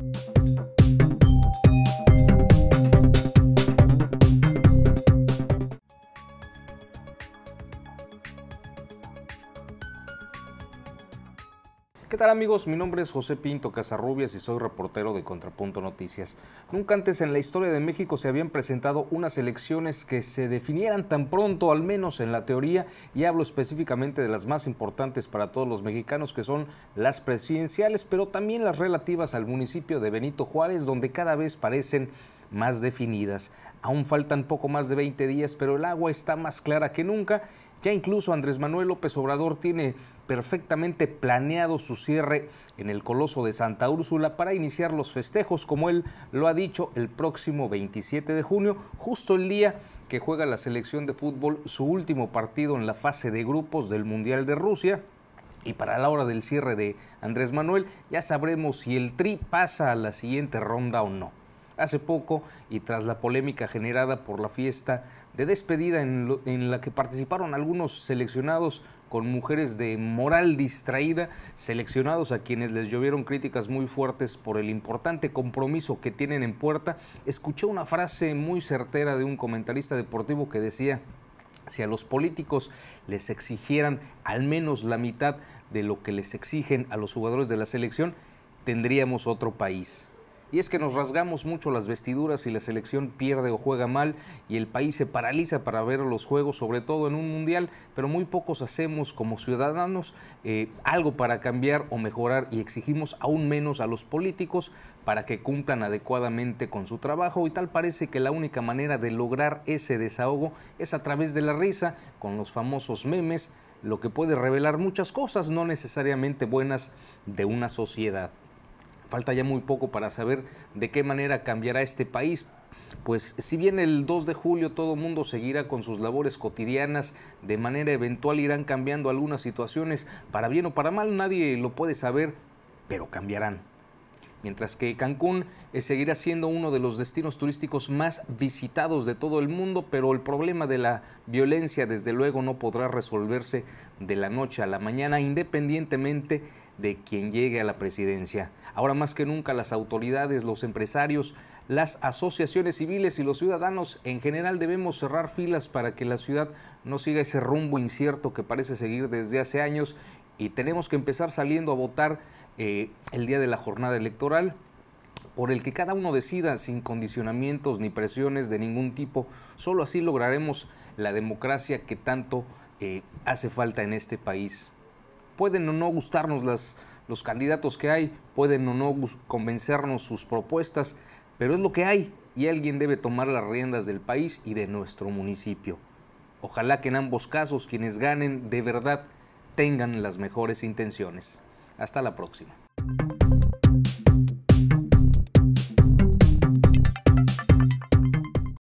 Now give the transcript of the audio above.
Thank you ¿Qué tal amigos? Mi nombre es José Pinto Casarrubias y soy reportero de Contrapunto Noticias. Nunca antes en la historia de México se habían presentado unas elecciones que se definieran tan pronto, al menos en la teoría, y hablo específicamente de las más importantes para todos los mexicanos, que son las presidenciales, pero también las relativas al municipio de Benito Juárez, donde cada vez parecen más definidas. Aún faltan poco más de 20 días, pero el agua está más clara que nunca ya incluso Andrés Manuel López Obrador tiene perfectamente planeado su cierre en el Coloso de Santa Úrsula para iniciar los festejos, como él lo ha dicho, el próximo 27 de junio, justo el día que juega la selección de fútbol su último partido en la fase de grupos del Mundial de Rusia. Y para la hora del cierre de Andrés Manuel ya sabremos si el Tri pasa a la siguiente ronda o no hace poco y tras la polémica generada por la fiesta de despedida en, la que participaron algunos seleccionados con mujeres de moral distraída, seleccionados a quienes les llovieron críticas muy fuertes por el importante compromiso que tienen en puerta, escuché una frase muy certera de un comentarista deportivo que decía, si a los políticos les exigieran al menos la mitad de lo que les exigen a los jugadores de la selección, tendríamos otro país y es que nos rasgamos mucho las vestiduras si la selección pierde o juega mal y el país se paraliza para ver los juegos, sobre todo en un mundial, pero muy pocos hacemos como ciudadanos eh, algo para cambiar o mejorar y exigimos aún menos a los políticos para que cumplan adecuadamente con su trabajo y tal parece que la única manera de lograr ese desahogo es a través de la risa, con los famosos memes, lo que puede revelar muchas cosas no necesariamente buenas de una sociedad. Falta ya muy poco para saber de qué manera cambiará este país. Pues si bien el 2 de julio todo mundo seguirá con sus labores cotidianas, de manera eventual irán cambiando algunas situaciones, para bien o para mal, nadie lo puede saber, pero cambiarán. Mientras que Cancún eh, seguirá siendo uno de los destinos turísticos más visitados de todo el mundo, pero el problema de la violencia desde luego no podrá resolverse de la noche a la mañana, independientemente de quien llegue a la presidencia. Ahora más que nunca las autoridades, los empresarios, las asociaciones civiles y los ciudadanos en general debemos cerrar filas para que la ciudad no siga ese rumbo incierto que parece seguir desde hace años y tenemos que empezar saliendo a votar eh, el día de la jornada electoral por el que cada uno decida sin condicionamientos ni presiones de ningún tipo. Solo así lograremos la democracia que tanto eh, hace falta en este país pueden o no gustarnos las, los candidatos que hay, pueden o no convencernos sus propuestas, pero es lo que hay y alguien debe tomar las riendas del país y de nuestro municipio. Ojalá que en ambos casos quienes ganen de verdad tengan las mejores intenciones. Hasta la próxima.